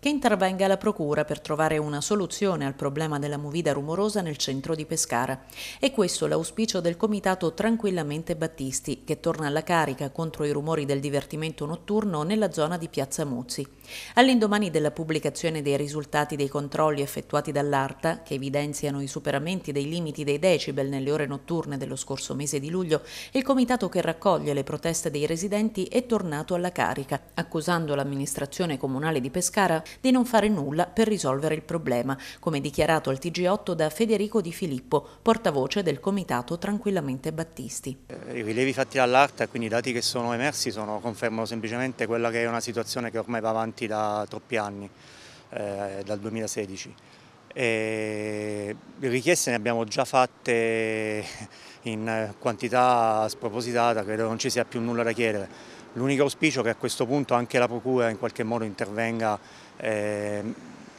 che intervenga la Procura per trovare una soluzione al problema della movida rumorosa nel centro di Pescara. E questo l'auspicio del comitato Tranquillamente Battisti, che torna alla carica contro i rumori del divertimento notturno nella zona di Piazza Muzzi. All'indomani della pubblicazione dei risultati dei controlli effettuati dall'ARTA, che evidenziano i superamenti dei limiti dei decibel nelle ore notturne dello scorso mese di luglio, il comitato che raccoglie le proteste dei residenti è tornato alla carica, accusando l'amministrazione comunale di Pescara di non fare nulla per risolvere il problema, come dichiarato al TG8 da Federico Di Filippo, portavoce del comitato Tranquillamente Battisti. Eh, I rilievi fatti dall'ARTA, quindi i dati che sono emersi, sono, confermano semplicemente quella che è una situazione che ormai va avanti da troppi anni, eh, dal 2016. E richieste ne abbiamo già fatte in quantità spropositata, credo non ci sia più nulla da chiedere. L'unico auspicio è che a questo punto anche la Procura in qualche modo intervenga eh,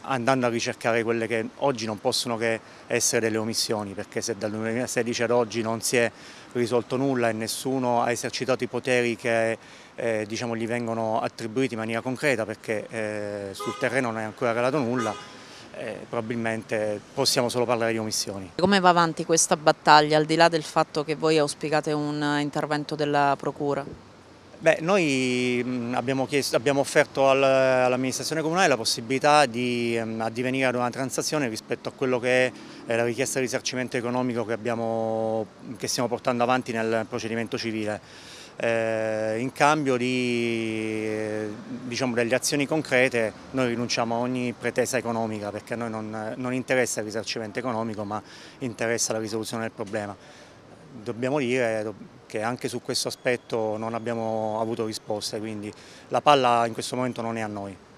andando a ricercare quelle che oggi non possono che essere delle omissioni, perché se dal 2016 ad oggi non si è risolto nulla e nessuno ha esercitato i poteri che eh, diciamo, gli vengono attribuiti in maniera concreta, perché eh, sul terreno non è ancora calato nulla, eh, probabilmente possiamo solo parlare di omissioni. Come va avanti questa battaglia, al di là del fatto che voi auspicate un intervento della Procura? Beh, noi mm, abbiamo, chiesto, abbiamo offerto all'amministrazione comunale la possibilità di mm, addivenire ad una transazione rispetto a quello che è la richiesta di risarcimento economico che, abbiamo, che stiamo portando avanti nel procedimento civile. Eh, in cambio di, eh, diciamo, delle azioni concrete noi rinunciamo a ogni pretesa economica perché a noi non, non interessa il risarcimento economico ma interessa la risoluzione del problema dobbiamo dire che anche su questo aspetto non abbiamo avuto risposte, quindi la palla in questo momento non è a noi.